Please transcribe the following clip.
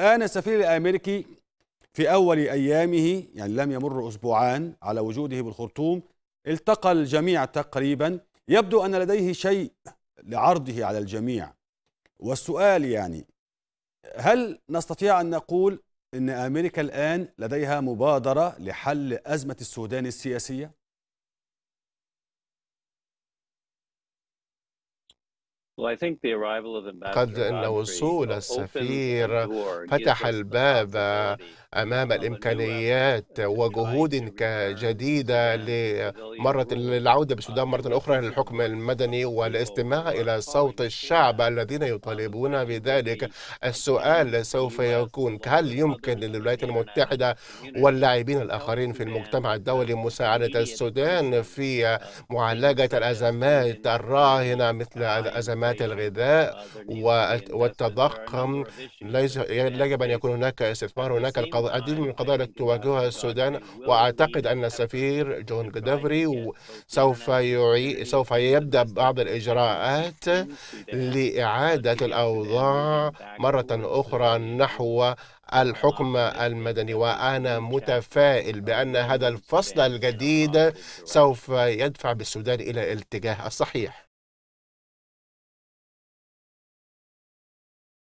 الآن السفير الأمريكي في أول أيامه يعني لم يمر أسبوعان على وجوده بالخرطوم التقى الجميع تقريبا يبدو أن لديه شيء لعرضه على الجميع والسؤال يعني هل نستطيع أن نقول أن أمريكا الآن لديها مبادرة لحل أزمة السودان السياسية؟ قد أن وصول السفير فتح الباب امام الامكانيات وجهود جديده لمره للعوده بالسودان مره اخرى للحكم المدني والاستماع الى صوت الشعب الذين يطالبون بذلك السؤال سوف يكون هل يمكن للولايات المتحده واللاعبين الاخرين في المجتمع الدولي مساعده السودان في معالجه الازمات الراهنه مثل ازمات الغذاء والتضخم يجب ان يكون هناك استثمار هناك القوانين العديد من القضايا التي تواجهها السودان واعتقد ان السفير جون جدافري سوف يعي... سوف يبدا بعض الاجراءات لاعاده الاوضاع مره اخرى نحو الحكم المدني وانا متفائل بان هذا الفصل الجديد سوف يدفع بالسودان الى الاتجاه الصحيح